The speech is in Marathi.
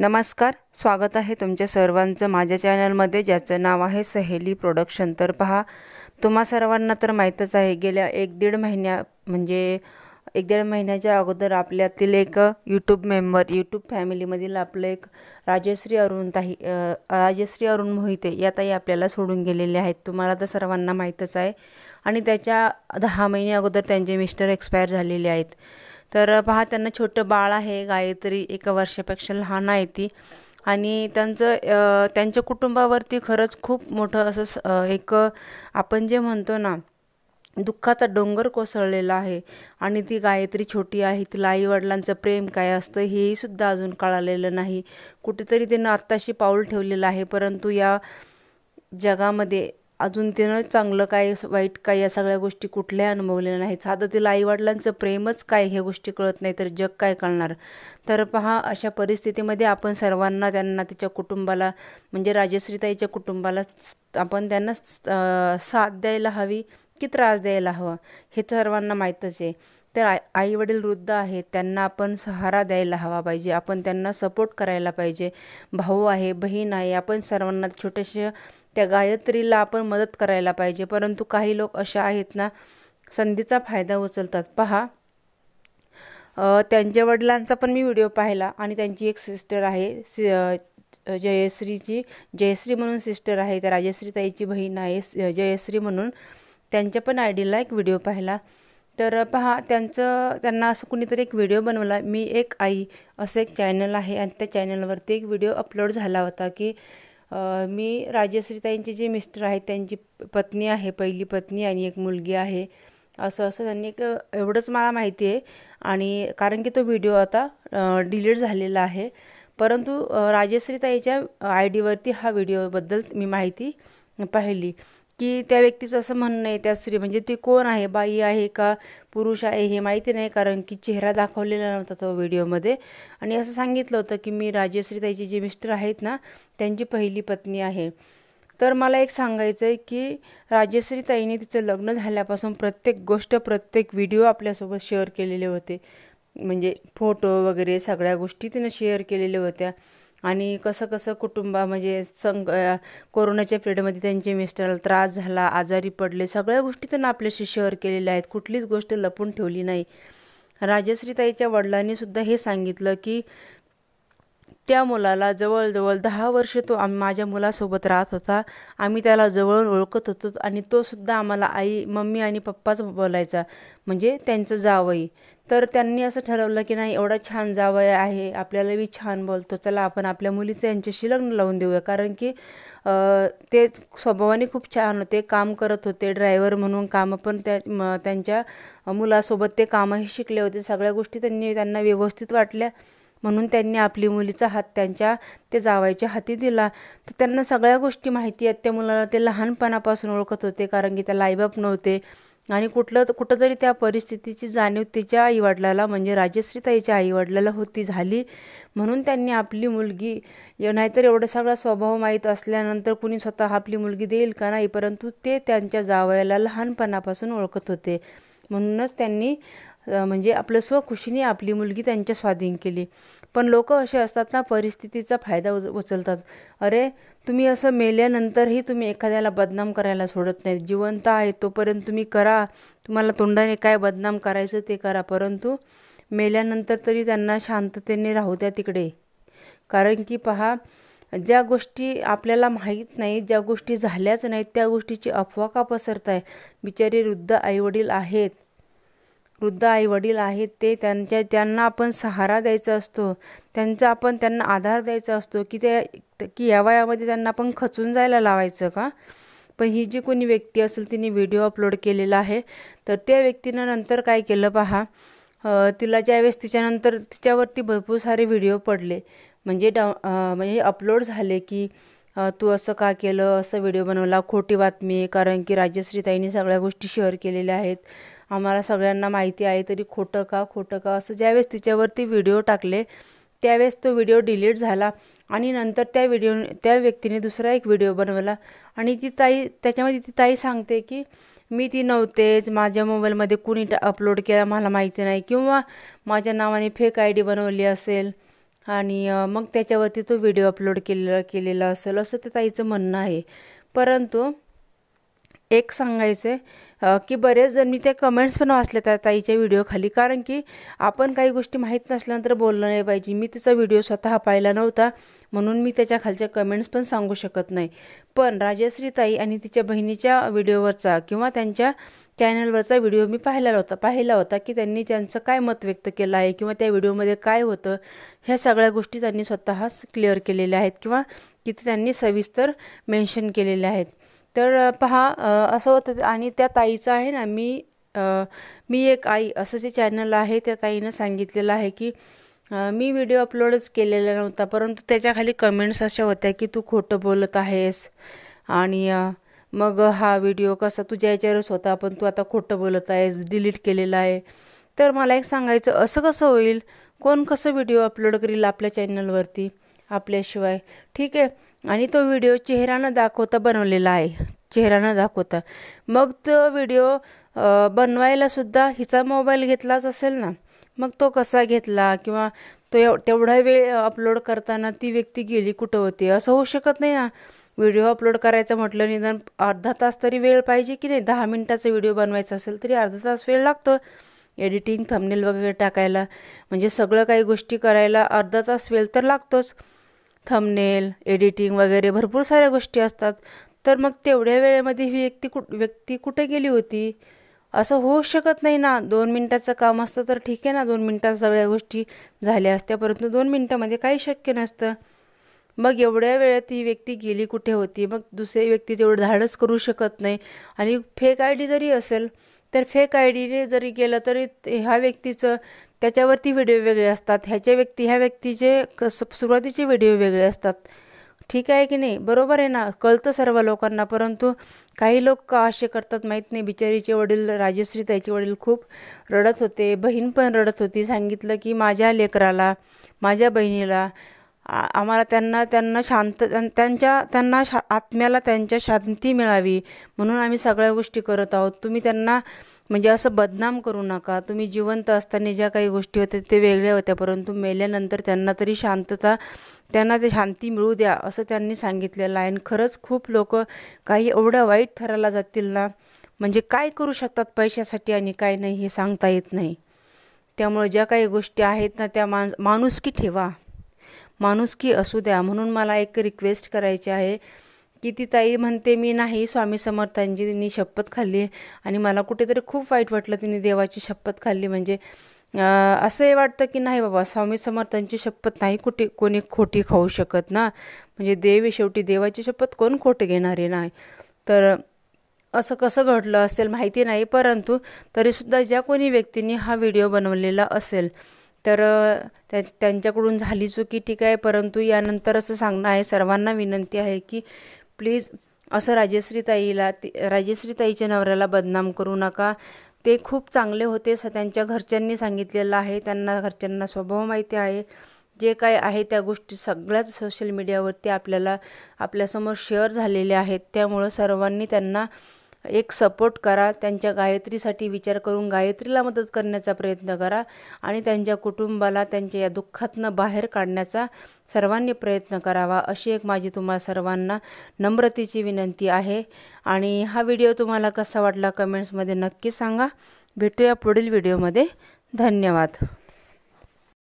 नमस्कार स्वागत आहे तुमच्या सर्वांचं माझ्या चॅनलमध्ये ज्याचं नाव आहे सहेली प्रोडक्शन तर पहा तुम्हा सर्वांना तर माहीतच आहे गेल्या एक दीड महिन्या म्हणजे एक दीड महिन्याच्या अगोदर आपल्यातील एक यूट्यूब मेंबर यूट्यूब फॅमिलीमधील आपलं एक राजश्री अरुणताई राजश्री अरुण मोहिते या ताई आपल्याला सोडून गेलेले आहेत तुम्हाला तर सर्वांना माहीतच आहे आणि त्याच्या दहा महिने अगोदर त्यांचे मिस्टर एक्सपायर झालेले आहेत तर पहा त्यांना छोटं बाळ आहे गायत्री एका वर्षापेक्षा लहान आहे ती आणि त्यांचं त्यांच्या कुटुंबावरती खरंच खूप मोठं असं एक आपण जे म्हणतो ना दुःखाचा डोंगर कोसळलेला आहे आणि ती गायत्री छोटी आहे तिला आईवडिलांचं प्रेम काय असतं हेही सुद्धा अजून कळालेलं नाही कुठेतरी तिनं आत्ताशी पाऊल ठेवलेलं आहे परंतु या जगामध्ये अजून तिनं चांगलं काय वाईट काय या सगळ्या गोष्टी कुठल्याही अनुभवलेल्या नाहीत साधं तिला आईवडिलांचं प्रेमच काय हे गोष्टी कळत नाही तर जग काय कळणार तर पहा अशा परिस्थितीमध्ये आपण सर्वांना त्यांना तिच्या कुटुंबाला म्हणजे राजश्रीताईच्या कुटुंबाला आपण त्यांना साथ द्यायला हवी की त्रास द्यायला हवा हे सर्वांना माहीतच आहे तर आई आईवडील वृद्ध आहेत त्यांना आपण सहारा द्यायला हवा पाहिजे आपण त्यांना सपोर्ट करायला पाहिजे भाऊ आहे बहीण आहे आपण सर्वांना छोटेसे त्या गायत्रीला आपण मदत करायला पाहिजे परंतु काही लोक अशा आहेत ना संधीचा फायदा उचलतात पहा त्यांच्या वडिलांचा पण मी व्हिडिओ पाहिला आणि त्यांची एक सिस्टर आहे सि जयश्रीची जयश्री म्हणून सिस्टर आहे त्या राजश्री ताईची बहीण आहे जयश्री म्हणून त्यांच्या पण आय डीला एक व्हिडिओ पाहिला तर पहा त्यांचं त्यांना असं कुणीतरी एक व्हिडिओ बनवला मी एक आई असं एक चॅनल आहे आणि त्या चॅनलवरती एक व्हिडिओ अपलोड झाला होता की मी राजश्रीताईंचे जे मिस्टर आहेत त्यांची पत्नी आहे पहिली पत्नी आणि एक मुलगी आहे असं असं त्यांनी एक एवढंच मला माहिती आहे आणि कारण की तो व्हिडिओ आता डिलीट झालेला आहे परंतु राजश्रीताईच्या आय डीवरती हा व्हिडिओबद्दल मी माहिती पाहिली की त्या व्यक्तीचं असं म्हणणं आहे त्या स्त्री म्हणजे ती कोण आहे बाई आहे का पुरुष आहे हे माहिती नाही कारण की चेहरा दाखवलेला नव्हता तो व्हिडिओमध्ये आणि असं सांगितलं होतं की मी राजश्री ताईचे जे मिस्टर आहेत ना त्यांची पहिली पत्नी आहे तर मला एक सांगायचं आहे की राजश्री ताईने तिचं लग्न झाल्यापासून प्रत्येक गोष्ट प्रत्येक व्हिडिओ आपल्यासोबत शेअर केलेले होते म्हणजे फोटो वगैरे सगळ्या गोष्टी तिनं शेअर केलेल्या होत्या आणि कसं कसं कुटुंबा म्हणजे संग कोरोनाच्या पिरियडमध्ये त्यांचे मिस्टरला त्रास झाला आजारी पडले सगळ्या गोष्टी त्यांना आपल्याशी शेअर केलेल्या आहेत कुठलीच गोष्ट लपून ठेवली नाही राजश्रीताईच्या वडिलांनीसुद्धा हे सांगितलं की त्या मुलाला जवळजवळ दहा वर्ष तो आम्ही माझ्या मुलासोबत राहत होता आम्ही त्याला जवळून ओळखत होतो आणि तोसुद्धा आम्हाला आई मम्मी आणि पप्पाच बोलायचा म्हणजे त्यांचं जावई तर त्यांनी असं ठरवलं की नाही एवढा छान जावय आहे आपल्याला बी छान बोलतो चला आपण आपल्या मुलीचं यांच्याशी लग्न लावून देऊया कारण की ते स्वभावाने खूप छान होते काम करत होते ड्रायव्हर म्हणून कामं पण त्या त्यांच्या मुलासोबत ते कामही शिकले होते सगळ्या गोष्टी त्यांनी त्यांना व्यवस्थित वाटल्या म्हणून त्यांनी आपली मुलीचा हात त्यांच्या ते जावायच्या हाती दिला तर त्यांना सगळ्या गोष्टी माहिती आहेत त्या मुलाला ते लहानपणापासून ओळखत होते कारण की त्याला आईबाप नव्हते आणि कुठलं कुठंतरी त्या परिस्थितीची जाणीव तिच्या आईवडिलाला म्हणजे राजश्रीताईच्या आईवडिलाला होती झाली म्हणून त्यांनी आपली मुलगी नाहीतर एवढा सगळा स्वभाव माहीत असल्यानंतर कुणी स्वतः आपली मुलगी देईल का नाही परंतु ते त्यांच्या जावयाला लहानपणापासून ओळखत होते म्हणूनच त्यांनी म्हणजे आपलं स्वखुशीने आपली मुलगी त्यांच्या स्वाधीन केली पण लोक असे असतात ना परिस्थितीचा फायदा उचलतात अरे तुम्ही असं मेल्यानंतरही तुम्ही एखाद्याला बदनाम करायला सोडत नाही जिवंत आहे तोपर्यंत तुम्ही करा तुम्हाला तोंडाने काय बदनाम करायचं ते करा परंतु मेल्यानंतर तरी त्यांना शांततेने राहू द्या तिकडे कारण की पहा ज्या गोष्टी आपल्याला माहीत नाहीत ज्या गोष्टी झाल्याच नाहीत त्या गोष्टीची अफवा का पसरत आहे बिचारी वृद्ध आईवडील आहेत वृद्ध वडील आहेत ते त्यांच्या त्यांना आपण सहारा द्यायचा असतो त्यांचा आपण त्यांना आधार द्यायचा असतो की त्या की या वयामध्ये त्यांना आपण खचून जायला लावायचं का पण ही जी कोणी व्यक्ती असेल तिने व्हिडिओ अपलोड केलेला आहे तर त्या व्यक्तीनं नंतर काय केलं पहा तिला ज्यावेळेस तिच्यानंतर तिच्यावरती भरपूर सारे व्हिडिओ पडले म्हणजे डाऊ म्हणजे अपलोड झाले की तू असं का केलं असं व्हिडिओ बनवला खोटी बातमी कारण की राजश्रीताईंनी सगळ्या गोष्टी शेअर केलेल्या आहेत आम्हाला सगळ्यांना माहिती आहे तरी खोटं का खोटं का असं ज्यावेळेस तिच्यावरती व्हिडिओ टाकले त्यावेळेस तो व्हिडिओ डिलीट झाला आणि नंतर त्या व्हिडिओ त्या व्यक्तीने दुसरा एक व्हिडिओ बनवला आणि ती ताई त्याच्यामध्ये ती ताई सांगते की मी ती नव्हतेच माझ्या मोबाईलमध्ये कुणी अपलोड केला मला माहिती नाही किंवा माझ्या नावाने फेक आय डी बनवली असेल आणि मग त्याच्यावरती तो व्हिडिओ अपलोड केलेला केलेला असेल असं ते ताईचं म्हणणं आहे परंतु एक सांगायचं आहे की बरेच जण मी त्या कमेंट्स पण वाचले त्या ताईच्या व्हिडिओ खाली कारण की आपण काही गोष्टी माहीत नसल्यानंतर बोललं नाही पाहिजे मी तिचा व्हिडिओ स्वतः पाहिला नव्हता म्हणून मी त्याच्या खालच्या कमेंट्स पण सांगू शकत नाही पण राजश्री ताई आणि तिच्या बहिणीच्या व्हिडिओवरचा किंवा त्यांच्या चॅनलवरचा व्हिडिओ मी पाहिला होता पाहिला होता की त्यांनी त्यांचं काय मत व्यक्त केलं आहे किंवा त्या व्हिडिओमध्ये काय होतं ह्या सगळ्या गोष्टी त्यांनी स्वतःच क्लिअर केलेल्या आहेत किंवा तिथे त्यांनी सविस्तर मेन्शन केलेल्या आहेत तर पहा असं होतं आणि त्या ताईचं आहे ना मी मी एक आई असं जे चॅनल आहे त्या ताईनं सांगितलेलं आहे की मी व्हिडिओ अपलोडच केलेला नव्हता परंतु त्याच्याखाली कमेंट्स अशा होत्या की तू खोटं बोलत आहेस आणि मग हा व्हिडिओ कसा तुझ्या याच्यावरच होता पण तू आता खोटं बोलत आहेस डिलीट केलेला आहे तर मला एक सांगायचं असं कसं होईल कोण कसं व्हिडिओ अपलोड करील आपल्या चॅनलवरती आपल्याशिवाय ठीक आहे आणि तो व्हिडिओ चेहरा न दाखवता बनवलेला आहे चेहरा न दाखवता मग तो व्हिडिओ बनवायलासुद्धा हिचा मोबाईल घेतलाच असेल ना मग तो कसा घेतला किंवा तो एव तेवढा वेळ अपलोड करताना ती व्यक्ती गेली कुठं होती असं होऊ शकत नाही ना व्हिडिओ अपलोड करायचं म्हटलं निदान अर्धा तास तरी वेळ पाहिजे की नाही दहा मिनटाचा व्हिडिओ बनवायचा असेल तरी अर्धा तास वेळ लागतो एडिटिंग थंबनेल वगैरे टाकायला म्हणजे सगळं काही गोष्टी करायला अर्धा तास वेळ तर लागतोच थमनेल एडिटिंग वगैरे भरपूर साऱ्या गोष्टी असतात तर मग तेवढ्या वेळेमध्ये ही व्यक्ती कु व्यक्ती कुठे गेली होती असं होऊ शकत नाही ना दोन मिनटाचं काम असतं तर ठीक आहे ना दोन मिनटात सगळ्या गोष्टी झाल्या असत्या परंतु दोन मिनटामध्ये काही शक्य नसतं मग एवढ्या वेळेत ती व्यक्ती गेली कुठे होती मग दुसरी व्यक्ती तेवढं धाडच करू शकत नाही आणि फेक आय डी जरी असेल तर फेक आय डीने जरी गेलं तरी ह्या व्यक्तीचं त्याच्यावरती व्हिडिओ वेगळे असतात ह्याच्या व्यक्ती ह्या व्यक्तीचे क सुरुवातीचे व्हिडिओ वेगळे असतात ठीक आहे की नाही बरोबर आहे ना कळतं सर्व लोकांना परंतु काही लोक का असे करतात माहीत नाही बिचारीचे वडील राजश्री त्याचे वडील खूप रडत होते बहीण पण रडत होती सांगितलं की माझ्या लेकराला माझ्या बहिणीला आ आम्हाला त्यांना त्यांना शांत त्यांच्या त्यांना शा आत्म्याला त्यांच्या शांती मिळावी म्हणून आम्ही सगळ्या गोष्टी करत आहोत तुम्ही त्यांना म्हणजे असं बदनाम करू नका तुम्ही जिवंत असताना ज्या काही गोष्टी होत्या ते वेगळ्या होत्या परंतु मेल्यानंतर त्यांना तरी शांतता त्यांना ते शांती मिळू द्या असं त्यांनी सांगितलेलं आहे आणि खरंच खूप लोक काही एवढ्या वाईट ठरायला जातील ना म्हणजे काय करू शकतात पैशासाठी आणि काय नाही हे सांगता येत नाही त्यामुळे ज्या काही गोष्टी आहेत ना त्या माणस माणुसकी ठेवा की असू द्या म्हणून मला एक रिक्वेस्ट करायची आहे की ती ताई म्हणते मी नाही स्वामी समर्थांची तिने शपथ खाल्ली आणि मला कुठेतरी खूप वाईट वाटलं तिने देवाची शपथ खाल्ली म्हणजे असं वाटतं की नाही बाबा स्वामी समर्थांची शपथ नाही कुठे कोणी खोटी खाऊ शकत ना म्हणजे देव शेवटी देवाची शपथ कोण खोटे घेणारे नाही तर असं कसं घडलं असेल माहिती नाही परंतु तरीसुद्धा ज्या कोणी व्यक्तींनी हा व्हिडिओ बनवलेला असेल तर त्या त्यांच्याकडून झाली चुकी ठीक आहे परंतु यानंतर असं सांगणं आहे सर्वांना विनंती आहे की प्लीज असं ताईला ती ताईच्या नवऱ्याला बदनाम करू नका ते खूप चांगले होते स त्यांच्या घरच्यांनी सांगितलेलं आहे त्यांना घरच्यांना स्वभाव माहिती आहे जे काय आहे त्या गोष्टी सगळ्याच सोशल मीडियावरती आपल्याला आपल्यासमोर शेअर झालेल्या आहेत त्यामुळं सर्वांनी त्यांना एक सपोर्ट करा त्यांच्या गायत्रीसाठी विचार करून गायत्रीला मदत करण्याचा प्रयत्न करा आणि त्यांच्या कुटुंबाला त्यांच्या या दुःखातनं बाहेर काढण्याचा सर्वांनी प्रयत्न करावा अशी एक माझी तुम्हाला सर्वांना नम्रतेची विनंती आहे आणि हा व्हिडिओ तुम्हाला कसा वाटला कमेंट्समध्ये नक्की सांगा भेटूया पुढील व्हिडिओमध्ये धन्यवाद